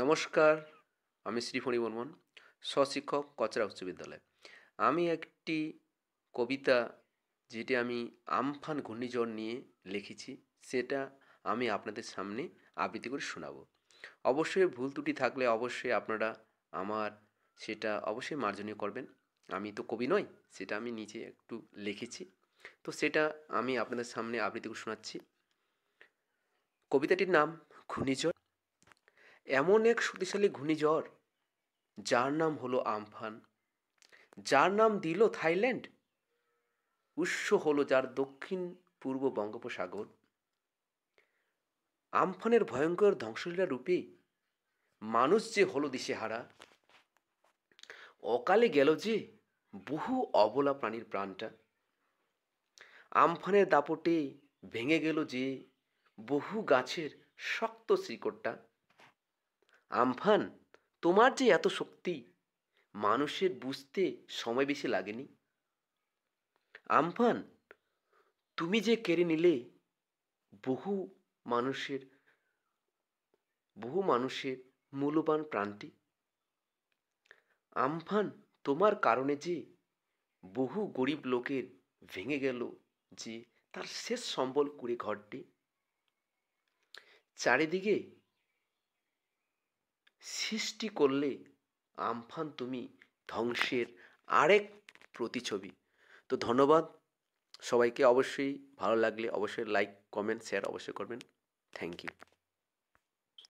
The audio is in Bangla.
নমস্কার আমি শ্রীফণি বর্মন স্বশিক্ষক কচরা উচ্চ বিদ্যালয় আমি একটি কবিতা যেটি আমি আমফান ঘূর্ণিঝড় নিয়ে লিখেছি সেটা আমি আপনাদের সামনে আবৃত্তি করে শোনাব অবশ্যই ভুল ত্রুটি থাকলে অবশ্যই আপনারা আমার সেটা অবশ্যই মার্জনীয় করবেন আমি তো কবি নই সেটা আমি নিজে একটু লিখেছি তো সেটা আমি আপনাদের সামনে আবৃত্তি করে শোনাচ্ছি কবিতাটির নাম ঘূর্ণিঝড় এমন এক শক্তিশালী ঘূর্ণিঝড় যার নাম হলো আমফান যার নাম দিল থাইল্যান্ড উৎস হলো যার দক্ষিণ পূর্ব বঙ্গোপসাগর আমফানের ভয়ঙ্কর ধ্বংসলীলা রূপে মানুষ যে হলো দিশেহারা অকালে গেল যে বহু অবলা প্রাণীর প্রাণটা আমফানের দাপটে ভেঙে গেল যে বহু গাছের শক্ত শিকড়টা আমফান তোমার যে এত শক্তি মানুষের বুঝতে সময় বেশি লাগেনি আমফান তুমি যে কেড়ে নিলে বহু মানুষের বহু মানুষের মূল্যবান প্রাণটি আমফান তোমার কারণে যে বহু গরিব লোকের ভেঙে গেল যে তার শেষ সম্বল কুড়ে ঘরটি চারিদিকে সৃষ্টি করলে আমফান তুমি ধ্বংসের আরেক প্রতিছবি তো ধন্যবাদ সবাইকে অবশ্যই ভালো লাগলে অবশ্যই লাইক কমেন্ট শেয়ার অবশ্যই করবেন থ্যাংক ইউ